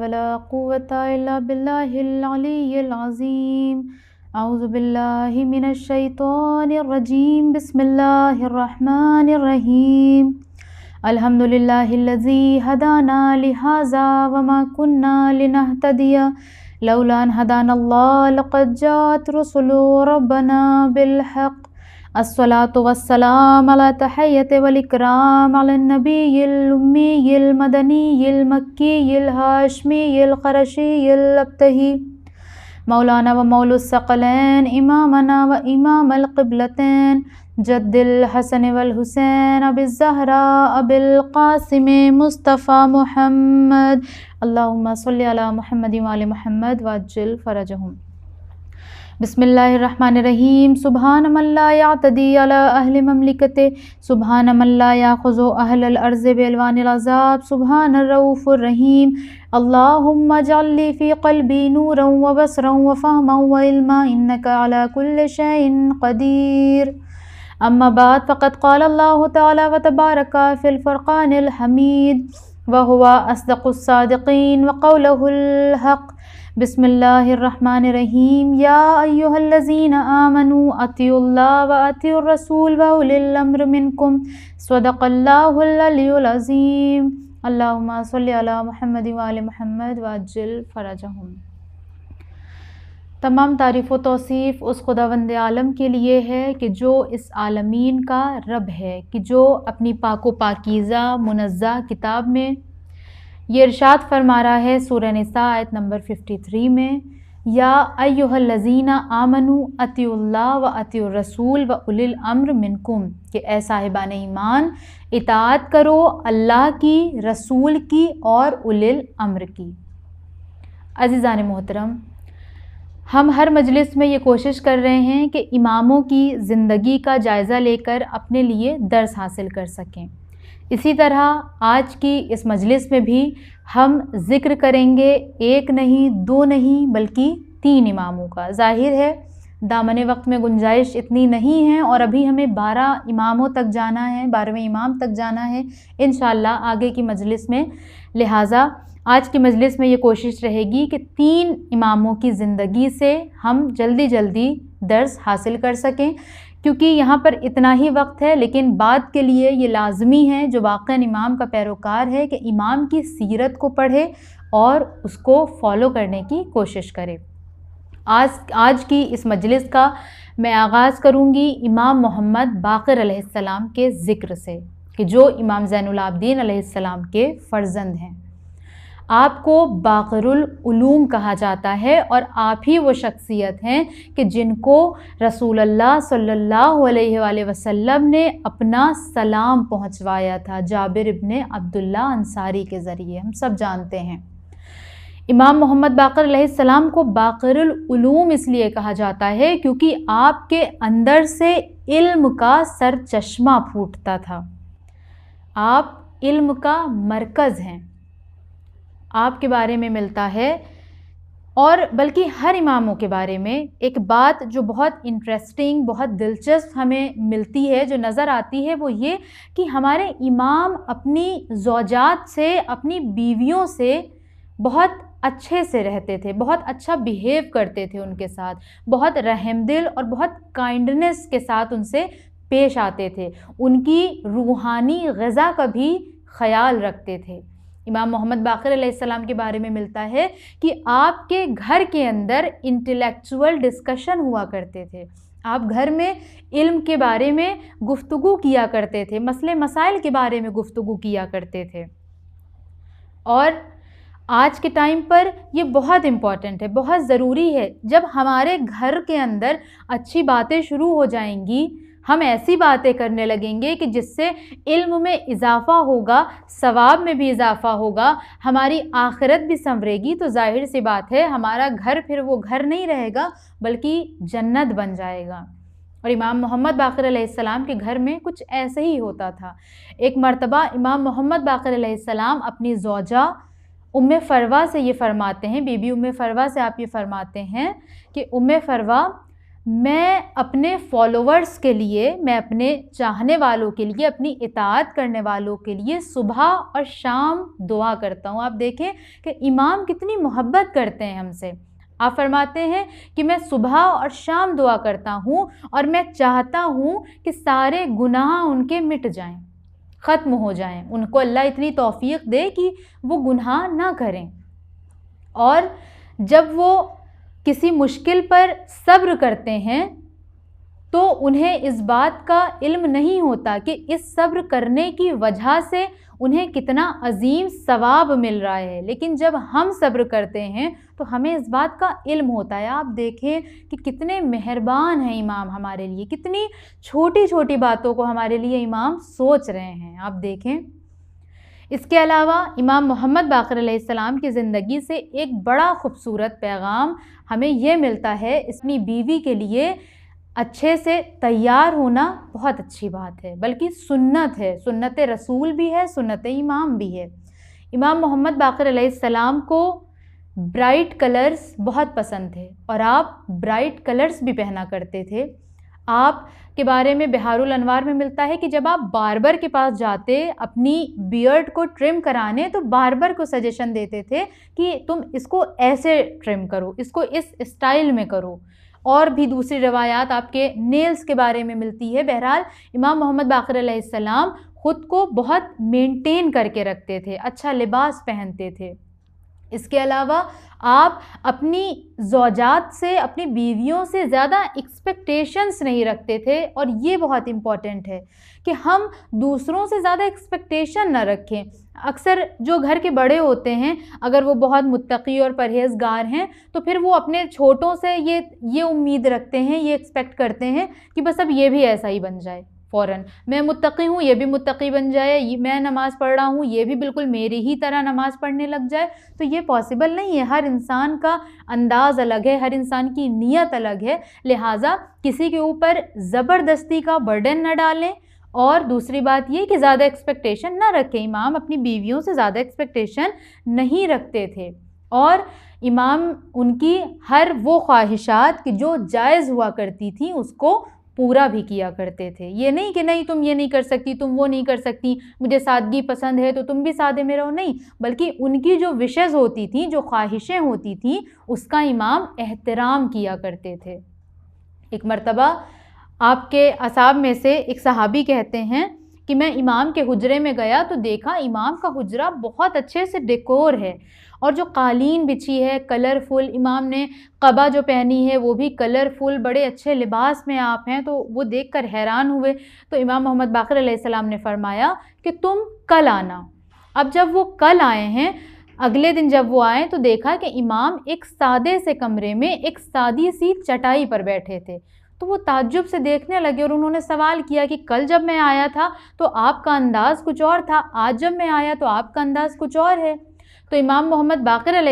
ولا قوة إلا بالله العلي العظيم أعوذ بالله من الشيطان الرجيم بسم الله الرحمن الرحيم الحمد لله الذي هدانا لهذا وما كنا لنهتدي لولا أن هدانا الله لقد جاءت رسل ربنا بالحق الصلاة والسلام على تحية والإكرام على النبي الأمي المدني المكي الهاشمي القرشي الأبتهي مولانا ومولى الثقلين إمامنا وإمام القبلتين جد الحسن والحسين أبي الزهراء أبي القاسم مصطفى محمد اللهم صل على محمد وآل محمد وأجل فرجهم بسم الله الرحمن الرحيم سبحان من لا يعتدي على أهل مملكته سبحان من لا يأخذ أهل الارض بالوان العذاب سبحان الرؤوف الرحيم اللهم اجعل لي في قلبي نورا وبصرا وفهما وعلما انك على كل شيء قدير اما بعد فقد قال الله تعالى وتبارك في الفرقان الحميد وهو اصدق الصادقين وقوله الحق बिसमीम याजीन आमनु अतिल्ला व अतिरसूल वम्र मिनकुम सदक़ल्लाज़ीम अल्लाम सल महमद वाल महमद वाजिल फ़राजहम तमाम तारीफ़ व तोसीफ़ उस खुदावंद आलम के लिए है कि जो इस आलमीन का रब है कि जो अपनी पाको पाकीज़ा मुनज़ा किताब में ये इर्शाद फरमा रहा है सूर्य निसा आयत नंबर 53 में या अयोहलजीना आमनु अतिल्ला व अतिरसूल व उलिल अम्र मिनकुम के ए साहिबान ईमान इतात करो अल्लाह की रसूल की और उलिल अम्र की अजीज़ान मोहतरम हम हर मजलिस में ये कोशिश कर रहे हैं कि इमामों की ज़िंदगी का जायज़ा लेकर अपने लिए दर्स हासिल कर सकें इसी तरह आज की इस मजलिस में भी हम ज़िक्र करेंगे एक नहीं दो नहीं बल्कि तीन इमामों का जाहिर है दामन वक्त में गुंजाइश इतनी नहीं है और अभी हमें बारह इमामों तक जाना है बारहवें इमाम तक जाना है इन आगे की मजलिस में लिहाजा आज की मजलिस में ये कोशिश रहेगी कि तीन इमामों की ज़िंदगी से हम जल्दी जल्दी दर्स हासिल कर सकें क्योंकि यहाँ पर इतना ही वक्त है लेकिन बाद के लिए ये लाजमी है जो वाक़ इमाम का पैरोकार है कि इमाम की सीरत को पढ़े और उसको फॉलो करने की कोशिश करे आज आज की इस मजलिस का मैं आगाज़ करूँगी इमाम मोहम्मद बाकर के ज़िक्र से कि जो इमाम ज़ैनलाब्दीन आसमाम के फ़र्जंद हैं आपको बाकरुलूम कहा जाता है और आप ही वो शख्सियत हैं कि जिनको रसूल अल्लाह सल्लल्लाहु अलैहि वसल्लम ने अपना सलाम पहुंचवाया था जाबिर इब्ने अब्दुल्ला अंसारी के ज़रिए हम सब जानते हैं इमाम मोहम्मद बाकर को बाकरुलूम इसलिए कहा जाता है क्योंकि आपके अंदर से इल्म का सर चश्मा फूटता था आप इल्म का मरकज़ हैं आपके बारे में मिलता है और बल्कि हर इमामों के बारे में एक बात जो बहुत इंटरेस्टिंग बहुत दिलचस्प हमें मिलती है जो नज़र आती है वो ये कि हमारे इमाम अपनी जोजात से अपनी बीवियों से बहुत अच्छे से रहते थे बहुत अच्छा बिहेव करते थे उनके साथ बहुत रहमदिल और बहुत काइंडनेस के साथ उनसे पेश आते थे उनकी रूहानी गज़ा का भी ख्याल रखते थे इमाम मोहम्मद बाकर के बारे में मिलता है कि आपके घर के अंदर इंटेलेक्चुअल डिस्कशन हुआ करते थे आप घर में इल्म के बारे में गुफ्तु किया करते थे मसले मसाइल के बारे में गुफ्तु किया करते थे और आज के टाइम पर ये बहुत इम्पॉर्टेंट है बहुत ज़रूरी है जब हमारे घर के अंदर अच्छी बातें शुरू हो जाएंगी हम ऐसी बातें करने लगेंगे कि जिससे इल्म में इजाफ़ा होगा सवाब में भी इजाफ़ा होगा हमारी आखिरत भी संवरेगी तो जाहिर सी बात है हमारा घर फिर वो घर नहीं रहेगा बल्कि जन्नत बन जाएगा और इमाम मोहम्मद बाकर सलाम के घर में कुछ ऐसे ही होता था एक मरतबा इमाम मोहम्मद बाकर अपनी जोजा उम फ़रवा से ये फ़रमाते हैं बीबी उम फ़रवा से आप ये फ़रमाते हैं कि उम फ़रवा मैं अपने फॉलोवर्स के लिए मैं अपने चाहने वालों के लिए अपनी इतात करने वालों के लिए सुबह और शाम दुआ करता हूँ आप देखें कि इमाम कितनी मोहब्बत करते हैं हमसे आप फरमाते हैं कि मैं सुबह और शाम दुआ करता हूँ और मैं चाहता हूँ कि सारे गुनाह उनके मिट जाएं ख़त्म हो जाएं उनको अल्लाह इतनी तोफ़ी दे कि वो गुनाह ना करें और जब वो किसी मुश्किल पर सब्र करते हैं तो उन्हें इस बात का इल्म नहीं होता कि इस सब्र करने की वजह से उन्हें कितना अजीम सवाब मिल रहा है लेकिन जब हम सब्र करते हैं तो हमें इस बात का इल्म होता है आप देखें कि कितने मेहरबान हैं इमाम हमारे लिए कितनी छोटी छोटी बातों को हमारे लिए इमाम सोच रहे हैं आप देखें इसके अलावा इमाम मोहम्मद बाकर सलाम की ज़िंदगी से एक बड़ा ख़ूबसूरत पैगाम हमें यह मिलता है इसमें बीवी के लिए अच्छे से तैयार होना बहुत अच्छी बात है बल्कि सुन्नत है सुन्नत रसूल भी है सुन्नत इमाम भी है इमाम मोहम्मद बाकर सलाम को ब्राइट कलर्स बहुत पसंद थे और आप ब्राइट कलर्स भी पहना करते थे आप के बारे में बिहारुल अनवार में मिलता है कि जब आप बार्बर के पास जाते अपनी बियर्ड को ट्रिम कराने तो बार्बर को सजेशन देते थे कि तुम इसको ऐसे ट्रिम करो इसको इस स्टाइल में करो और भी दूसरी रवायात आपके नेल्स के बारे में मिलती है बहरहाल इमाम मोहम्मद बाकर ख़ुद को बहुत मेंटेन करके रखते थे अच्छा लिबास पहनते थे इसके अलावा आप अपनी जोजात से अपनी बीवियों से ज़्यादा एक्सपेक्टेशंस नहीं रखते थे और ये बहुत इम्पॉर्टेंट है कि हम दूसरों से ज़्यादा एक्सपेक्टेशन ना रखें अक्सर जो घर के बड़े होते हैं अगर वो बहुत मुतकी और परहेजगार हैं तो फिर वो अपने छोटों से ये ये उम्मीद रखते हैं ये एक्सपेक्ट करते हैं कि बस अब ये भी ऐसा ही बन जाए फ़ौर मैं मुतकी हूँ ये भी मुतकी बन जाए ये मैं नमाज़ पढ़ रहा हूँ ये भी बिल्कुल मेरी ही तरह नमाज़ पढ़ने लग जाए तो ये पॉसिबल नहीं है हर इंसान का अंदाज़ अलग है हर इंसान की नीयत अलग है लिहाजा किसी के ऊपर ज़बरदस्ती का बर्डन न डालें और दूसरी बात ये कि ज़्यादा एक्सपेक्टेशन ना रखें इमाम अपनी बीवियों से ज़्यादा एक्सपेक्टेशन नहीं रखते थे और इमाम उनकी हर वो ख्वाहिशात कि जो जायज़ हुआ करती थी उसको पूरा भी किया करते थे ये नहीं कि नहीं तुम ये नहीं कर सकती तुम वो नहीं कर सकती मुझे सादगी पसंद है तो तुम भी सादे में रहो नहीं बल्कि उनकी जो विशेज़ होती थी जो ख्वाहिशें होती थी उसका इमाम एहतराम किया करते थे एक मर्तबा आपके असाब में से एक सहाबी कहते हैं कि मैं इमाम के हुजरे में गया तो देखा इमाम का हुजरा बहुत अच्छे से डेकोर है और जो कालीन बिछी है कलरफुल इमाम ने कबा जो पहनी है वो भी कलरफुल बड़े अच्छे लिबास में आप हैं तो वो देखकर हैरान हुए तो इमाम मोहम्मद बाकर सलाम ने फरमाया कि तुम कल आना अब जब वो कल आए हैं अगले दिन जब वो आए तो देखा कि इमाम एक सादे से कमरे में एक सादी सी चटाई पर बैठे थे तो वो ताज्जुब से देखने लगे और उन्होंने सवाल किया कि कल जब मैं आया था तो आपका अंदाज़ कुछ और था आज जब मैं आया तो आपका अंदाज़ कुछ और है तो इमाम मोहम्मद बाकर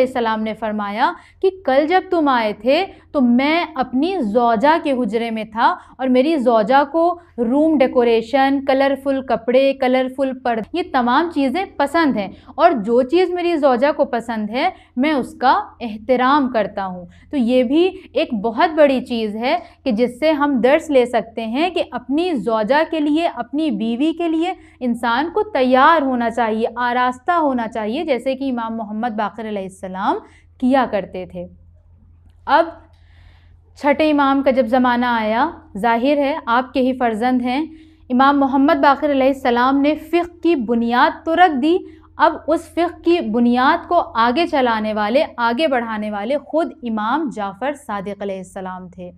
ने फरमाया कि कल जब तुम आए थे तो मैं अपनी जोजा के हुजरे में था और मेरी जोजा को रूम डेकोरेशन कलरफुल कपड़े कलरफुल पर्दे ये तमाम चीज़ें पसंद हैं और जो चीज़ मेरी जोजा को पसंद है मैं उसका एहतराम करता हूँ तो ये भी एक बहुत बड़ी चीज़ है कि जिससे हम दर्श ले सकते हैं कि अपनी जोजा के लिए अपनी बीवी के लिए इंसान को तैयार होना चाहिए आरास्ता होना चाहिए जैसे कि इमाम मोहम्मद बाकर किया करते थे अब छठे इमाम का जब ज़माना आया ज़ाहिर है आपके ही फ़र्जंद हैं इमाम मोहम्मद बाकर सलाम ने फ़िक की बुनियाद तो रख दी अब उस फ़िक की बुनियाद को आगे चलाने वाले आगे बढ़ाने वाले ख़ुद इमाम जाफ़र सादिक सलाम थे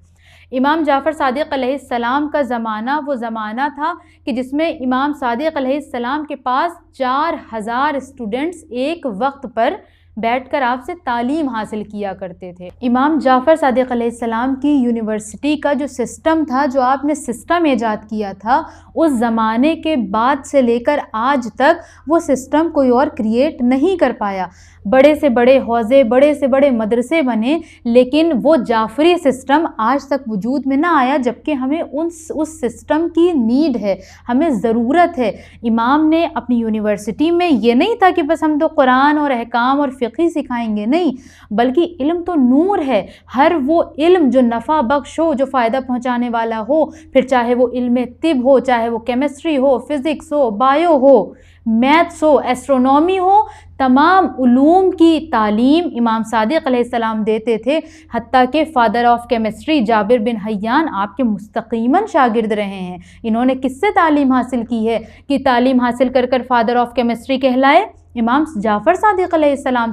इमाम जाफ़र सदक सलाम का ज़माना वो ज़माना था कि जिसमें इमाम सदक सलाम के पास चार हज़ार स्टूडेंट्स एक वक्त पर बैठकर आपसे तालीम हासिल किया करते थे इमाम जाफ़र सदक की यूनिवर्सिटी का जो सिस्टम था जो आपने सिस्टम ईजाद किया था उस ज़माने के बाद से लेकर आज तक वो सिस्टम कोई और क्रिएट नहीं कर पाया बड़े से बड़े हौज़े बड़े से बड़े मदरसे बने लेकिन वो जाफरी सिस्टम आज तक वजूद में ना आया जबकि हमें उन उस सिस्टम की नीड है हमें ज़रूरत है इमाम ने अपनी यूनिवर्सिटी में ये नहीं था कि बस हम तो कुरान और अहकाम और फ़िकी सिखाएंगे नहीं बल्कि इल्म तो नूर है हर वो इल्म जो नफ़ा बख्श हो जो फ़ायदा पहुँचाने वाला हो फिर चाहे वो इल्म तिब हो चाहे वो केमिस्ट्री हो फिज़िक्स हो बायो हो मैथ्स हो एस्ट्रोनॉमी हो तमाम ूम की तालीम इमाम सदक़म देते थे हती के father of chemistry Jabir bin Hayyan आपके मुस्तकीमा शागिर्द रहे हैं इन्होंने किससे तालीम हासिल की है कि तालीम हासिल कर कर फ़ादर ऑफ़ केमिस्ट्री कहलाए इमाम जाफ़र सदक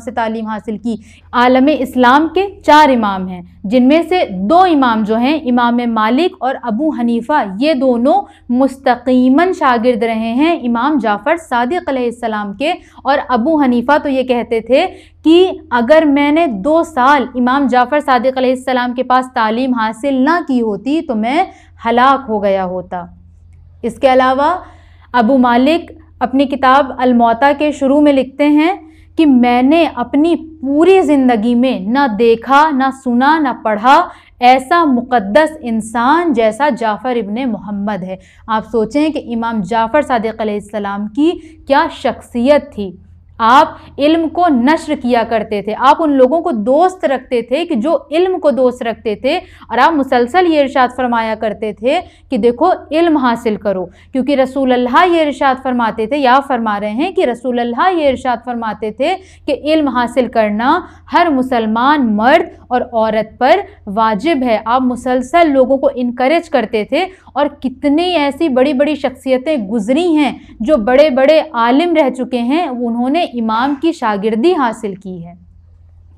से तालीम हासिल की आलम इस्लाम के चार इमाम हैं जिनमें से दो इमाम जो हैं इमाम मालिक और अबू हनीफ़ा ये दोनों मुस्तकीमन शागिर्द रहे हैं इमाम जाफ़र सदक के और अबू हनीफ़ा तो ये कहते थे कि अगर मैंने दो साल इमाम जाफ़र सदक के पास तालीम हासिल ना की होती तो मैं हलाक हो गया होता इसके अलावा अबू मालिक अपनी किताब अलमौता के शुरू में लिखते हैं कि मैंने अपनी पूरी ज़िंदगी में ना देखा ना सुना ना पढ़ा ऐसा मुक़दस इंसान जैसा जाफ़र इबन मोहम्मद है आप सोचें कि इमाम जाफ़र सदक सलाम की क्या शख्सियत थी आप इल्म को नश्र किया करते थे आप उन लोगों को दोस्त रखते थे कि जो इल्म को दोस्त रखते थे और आप मुसलसल ये इर्शाद फरमाया करते थे कि देखो इल्म हासिल करो क्योंकि रसूल अल्लाह ये इर्शाद फरमाते थे या फरमा रहे हैं कि रसूल अल्लाह ये इर्शाद फरमाते थे कि इल्म हासिल करना हर मुसलमान मर्द और औरत पर वाजिब है आप मुसलसल लोगों को इनक्रेज करते थे और कितनी ऐसी बड़ी बड़ी शख्सियतें गुजरी हैं जो बड़े बड़े आलिम रह चुके हैं उन्होंने इमाम की शागिर्दी हासिल की है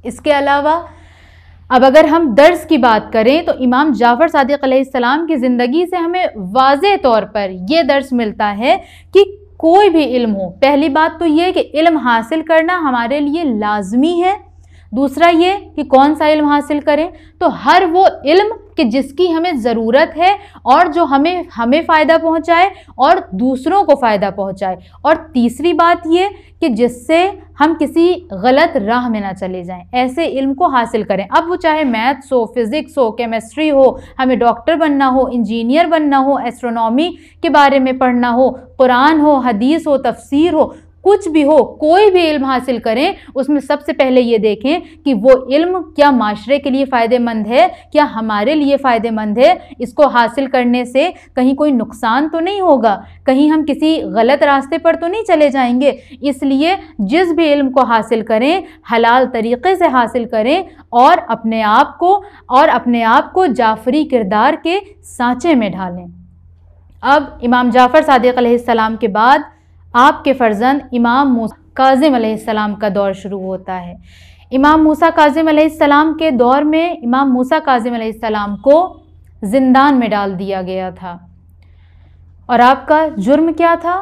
इसके अलावा अब अगर हम दर्ज की बात करें तो इमाम जाफ़र सदक सलाम की ज़िंदगी से हमें वाज तौर पर यह दर्ज मिलता है कि कोई भी इल्म हो पहली बात तो ये कि इल्म हासिल करना हमारे लिए लाजमी है दूसरा ये कि कौन सा इल्म हासिल करें तो हर वो इल्म कि जिसकी हमें ज़रूरत है और जो हमें हमें फ़ायदा पहुंचाए और दूसरों को फ़ायदा पहुंचाए और तीसरी बात ये कि जिससे हम किसी गलत राह में ना चले जाएं ऐसे इल्म को हासिल करें अब वो चाहे मैथ्स हो फिज़िक्स हो केमिस्ट्री हो हमें डॉक्टर बनना हो इंजीनियर बनना हो एस्ट्रोनॉमी के बारे में पढ़ना हो कुरान हो हदीस हो तफसीर हो कुछ भी हो कोई भी इल्म हासिल करें उसमें सबसे पहले ये देखें कि वो इल्म क्या माशरे के लिए फ़ायदेमंद है क्या हमारे लिए फ़ायदेमंद है इसको हासिल करने से कहीं कोई नुकसान तो नहीं होगा कहीं हम किसी गलत रास्ते पर तो नहीं चले जाएंगे इसलिए जिस भी इल्म को हासिल करें हलाल तरीक़े से हासिल करें और अपने आप को और अपने आप को जाफरी किरदार के सांचे में ढालें अब इमाम जाफ़र सदक़ के बाद आपके फ़र्जंद इमाम काजिम अलैहिस्सलाम का दौर शुरू होता है इमाम मूसा काजिम अलैहिस्सलाम के दौर में इमाम मूसा काजिम अलैहिस्सलाम को जिंदान में डाल दिया गया था और आपका जुर्म क्या था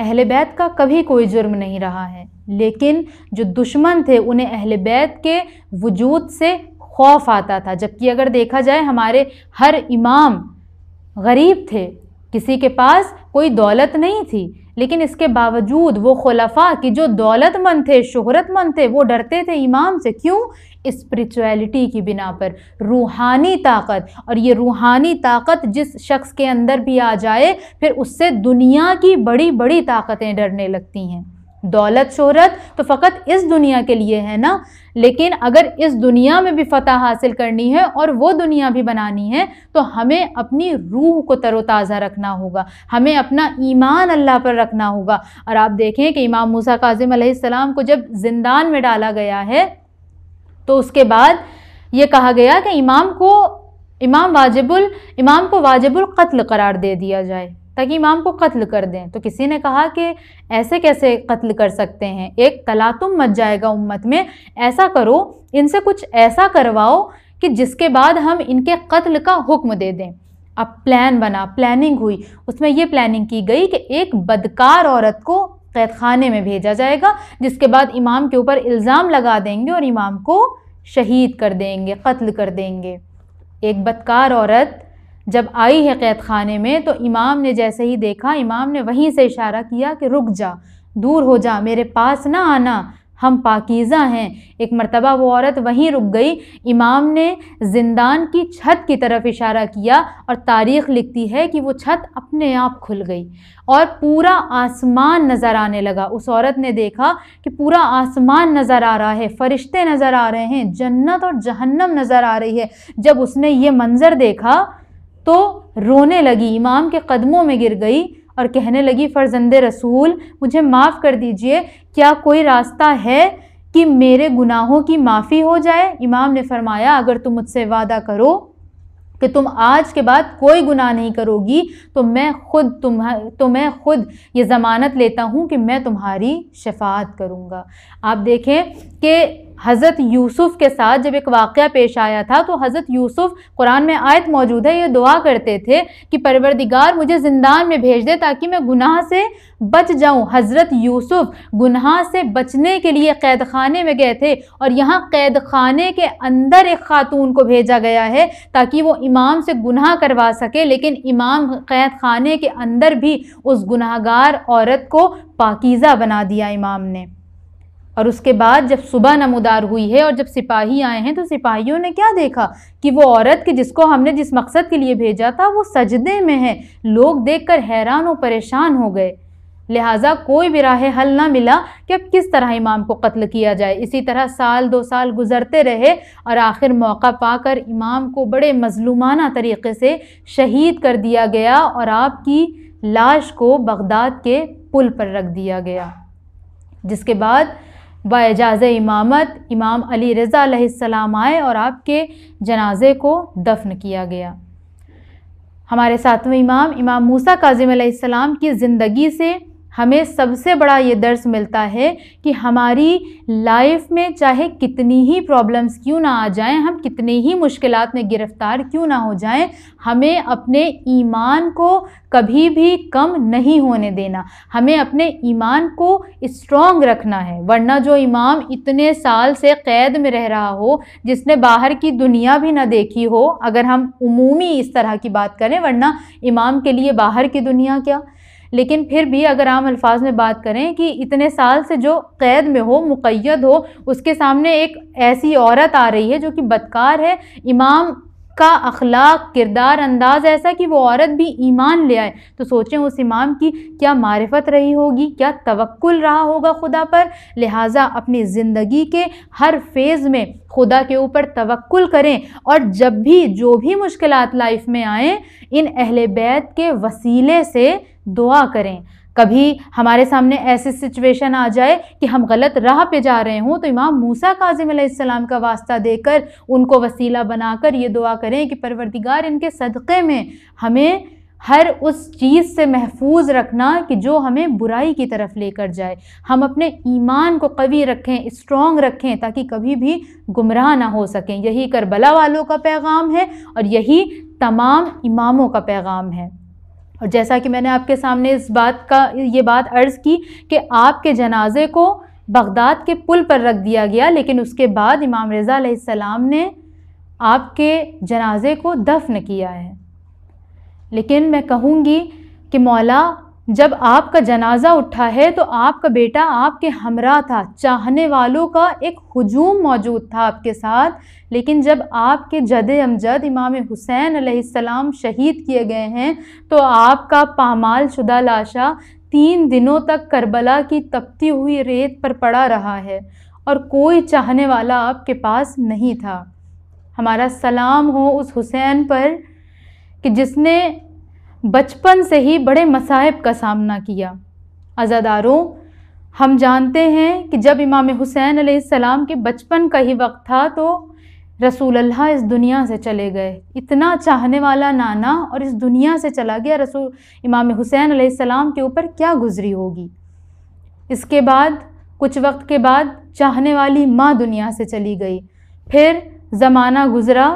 अहल बैत का कभी कोई जुर्म नहीं रहा है लेकिन जो दुश्मन थे उन्हें अहल बैत के वजूद से खौफ आता था जबकि अगर देखा जाए हमारे हर इमाम गरीब थे किसी के पास कोई दौलत नहीं थी लेकिन इसके बावजूद वो खलफा की जो दौलतमंद थे शोहरतमंद थे वो डरते थे इमाम से क्यों स्पिरिचुअलिटी की बिना पर रूहानी ताकत और ये रूहानी ताकत जिस शख्स के अंदर भी आ जाए फिर उससे दुनिया की बड़ी बड़ी ताकतें डरने लगती हैं दौलत शोहरत तो फ़कत इस दुनिया के लिए है ना लेकिन अगर इस दुनिया में भी फतह हासिल करनी है और वो दुनिया भी बनानी है तो हमें अपनी रूह को तरोताज़ा रखना होगा हमें अपना ईमान अल्लाह पर रखना होगा और आप देखें कि इमाम मूसा काजिम अलैहिस्सलाम को जब जिंदान में डाला गया है तो उसके बाद ये कहा गया कि इमाम को इमाम वाजिबुल इमाम को वाजिबुल कत्ल करार दे दिया जाए ताकि इमाम को कत्ल कर दें तो किसी ने कहा कि ऐसे कैसे कत्ल कर सकते हैं एक तलातुम मच जाएगा उम्मत में ऐसा करो इनसे कुछ ऐसा करवाओ कि जिसके बाद हम इनके कत्ल का हुक्म दे दें अब प्लान बना प्लानिंग हुई उसमें ये प्लानिंग की गई कि एक बदकार औरत को कैद खाने में भेजा जाएगा जिसके बाद इमाम के ऊपर इल्ज़ाम लगा देंगे और इमाम को शहीद कर देंगे कत्ल कर देंगे एक बदकार औरत जब आई है कैद खाने में तो इमाम ने जैसे ही देखा इमाम ने वहीं से इशारा किया कि रुक जा दूर हो जा मेरे पास ना आना हम पाकिज़ा हैं एक मरतबा वो औरत वहीं रुक गई इमाम ने जिंदान की छत की तरफ इशारा किया और तारीख़ लिखती है कि वो छत अपने आप खुल गई और पूरा आसमान नज़र आने लगा उस औरत ने देखा कि पूरा आसमान नज़र आ रहा है फरिश्ते नज़र आ रहे हैं जन्नत और जहन्नम नज़र आ रही है जब उसने ये मंज़र देखा तो रोने लगी इमाम के कदमों में गिर गई और कहने लगी फ़र्जंद रसूल मुझे माफ़ कर दीजिए क्या कोई रास्ता है कि मेरे गुनाहों की माफ़ी हो जाए इमाम ने फरमाया अगर तुम मुझसे वादा करो कि तुम आज के बाद कोई गुनाह नहीं करोगी तो मैं खुद तुम तो मैं खुद ये ज़मानत लेता हूँ कि मैं तुम्हारी शफात करूँगा आप देखें कि हज़रत यूसुफ़ के साथ जब एक वाक़ पेश आया था तो हज़रत यूसुफ़ कुरान में आयत मौजूद है ये दुआ करते थे कि परवरदिगार मुझे ज़िंदान में भेज दे ताकि मैं गुनाह से बच जाऊँ हज़रत यूसुफ़ गुनाह से बचने के लिए कैद खाने में गए थे और यहाँ कैद खाने के अंदर एक ख़ातून को भेजा गया है ताकि वो इमाम से गुनाह करवा सके लेकिन इमाम कैद खाने के अंदर भी उस गुनाहगार औरत को पाकिज़ा बना दिया इमाम ने और उसके बाद जब सुबह नमोदार हुई है और जब सिपाही आए हैं तो सिपाहियों ने क्या देखा कि वो औरत के जिसको हमने जिस मकसद के लिए भेजा था वो सजदे में है लोग देखकर हैरान और परेशान हो गए लिहाजा कोई भी राह हल ना मिला कि अब किस तरह इमाम को कत्ल किया जाए इसी तरह साल दो साल गुजरते रहे और आखिर मौका पाकर इमाम को बड़े मजलूमाना तरीके से शहीद कर दिया गया और आपकी लाश को बगदाद के पुल पर रख दिया गया जिसके बाद बाजाज़ इमामत इमाम अली रज़ा सलाम आए और आपके जनाजे को दफन किया गया हमारे सातवें इमाम इमाम मूसा काजिम सलाम की ज़िंदगी से हमें सबसे बड़ा ये दर्स मिलता है कि हमारी लाइफ में चाहे कितनी ही प्रॉब्लम्स क्यों ना आ जाएं हम कितनी ही मुश्किल में गिरफ़्तार क्यों ना हो जाएं हमें अपने ईमान को कभी भी कम नहीं होने देना हमें अपने ईमान को स्ट्रॉन्ग रखना है वरना जो इमाम इतने साल से क़ैद में रह रहा हो जिसने बाहर की दुनिया भी ना देखी हो अगर हम उमूमी इस तरह की बात करें वरना इमाम के लिए बाहर की दुनिया क्या लेकिन फिर भी अगर आम अल्फाज में बात करें कि इतने साल से जो कैद में हो मुद हो उसके सामने एक ऐसी औरत आ रही है जो कि बदकार है इमाम का अखलाक किरदार अंदाज ऐसा कि वो औरत भी ईमान ले आए तो सोचें उस इमाम की क्या मारफत रही होगी क्या तवक्ल रहा होगा खुदा पर लिहाजा अपनी ज़िंदगी के हर फेज़ में खुदा के ऊपर तवक्ल करें और जब भी जो भी मुश्किल लाइफ में आएँ इन अहल बैत के वसीले से दुआ करें कभी हमारे सामने ऐसी सिचुएशन आ जाए कि हम गलत राह पे जा रहे हों तो इमाम मूसा काजिम अलैहिस्सलाम का वास्ता देकर उनको वसीला बनाकर ये दुआ करें कि परवरदिगार इनके सदक़े में हमें हर उस चीज़ से महफूज रखना कि जो हमें बुराई की तरफ लेकर जाए हम अपने ईमान को कवी रखें स्ट्रॉन्ग रखें ताकि कभी भी गुमराह ना हो सकें यही करबला वालों का पैगाम है और यही तमाम इमामों का पैगाम है और जैसा कि मैंने आपके सामने इस बात का ये बात अर्ज़ की कि आपके जनाजे को बगदाद के पुल पर रख दिया गया लेकिन उसके बाद इमाम रज़ा सलाम ने आपके जनाजे को दफन किया है लेकिन मैं कहूँगी कि मौला जब आपका जनाजा उठा है तो आपका बेटा आपके हमरा था चाहने वालों का एक हजूम मौजूद था आपके साथ लेकिन जब आपके जद अमजद इमाम हुसैन आसमाम शहीद किए गए हैं तो आपका पामाल शुदा लाशा तीन दिनों तक करबला की तपती हुई रेत पर पड़ा रहा है और कोई चाहने वाला आपके पास नहीं था हमारा सलाम हो उस हुसैन पर कि जिसने बचपन से ही बड़े मसाहब का सामना किया अज़ादारों हम जानते हैं कि जब इमाम हुसैन आसमाम के बचपन का ही वक्त था तो रसूल अल्लाह इस दुनिया से चले गए इतना चाहने वाला नाना और इस दुनिया से चला गया रसूल इमाम हुसैन आसमाम के ऊपर क्या गुजरी होगी इसके बाद कुछ वक्त के बाद चाहने वाली माँ दुनिया से चली गई फिर ज़माना गुज़रा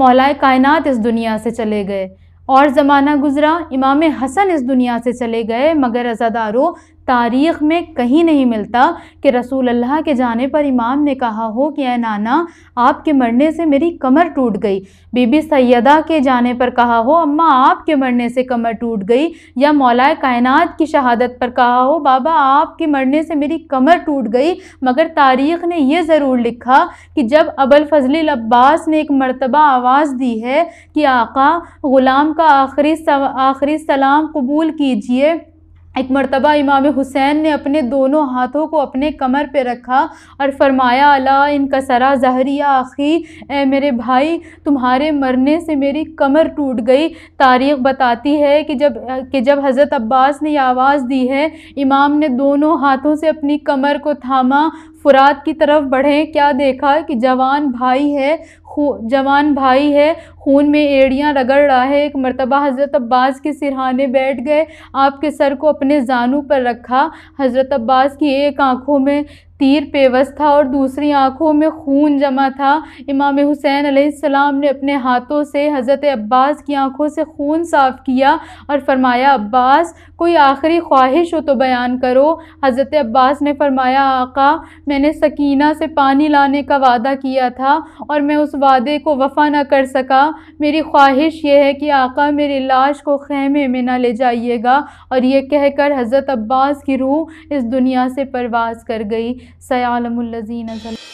मौलाए कायनात इस दुनिया से चले गए और ज़माना गुजरा इमाम हसन इस दुनिया से चले गए मगर अज़ादारों तारीख़ में कहीं नहीं मिलता कि रसूल अल्लाह के जाने पर इमाम ने कहा हो कि ए नाना आपके मरने से मेरी कमर टूट गई बीबी सैदा के जाने पर कहा हो अम्मा आपके मरने से कमर टूट गई या मौलाए कायनात की शहादत पर कहा हो बाबा आपके मरने से मेरी कमर टूट गई मगर तारीख़ ने यह ज़रूर लिखा कि जब अबल फजल अब्बास ने एक मरतबा आवाज़ दी है कि आका ग़ुलाम का आखिरी आखिरी सलाम कबूल कीजिए एक मरतबा इमाम हुसैन ने अपने दोनों हाथों को अपने कमर पर रखा और फरमाया अला इनका सरा जहरिया आखी ए मेरे भाई तुम्हारे मरने से मेरी कमर टूट गई तारीख बताती है कि जब कि जब हज़रत अब्बास ने यह आवाज़ दी है इमाम ने दोनों हाथों से अपनी कमर को थामा फ़ुरात की तरफ बढ़े क्या देखा कि जवान भाई है जवान भाई है खून में एड़ियाँ रगड़ रहा है एक मरतबा हज़रत अब्बास के सिरहाने बैठ गए आपके सर को अपने जानू पर रखा हज़रत अब्बास की एक आँखों में तीर पेवस था और दूसरी आँखों में खून जमा था इमाम हुसैन सलाम ने अपने हाथों से हज़रत अब्बास की आँखों से खून साफ किया और फरमाया अब्बास कोई आखिरी ख्वाहिश हो तो बयान करो हज़रत अब्बास ने फरमाया आका मैंने सकीना से पानी लाने का वादा किया था और मैं उस वादे को वफ़ा न कर सका मेरी ख्वाहिश यह है कि आका मेरी लाश को ख़ैमे में ना ले जाइएगा और कह कहकर हज़रत अब्बास की रूह इस दुनिया से परवाज़ कर गई नजर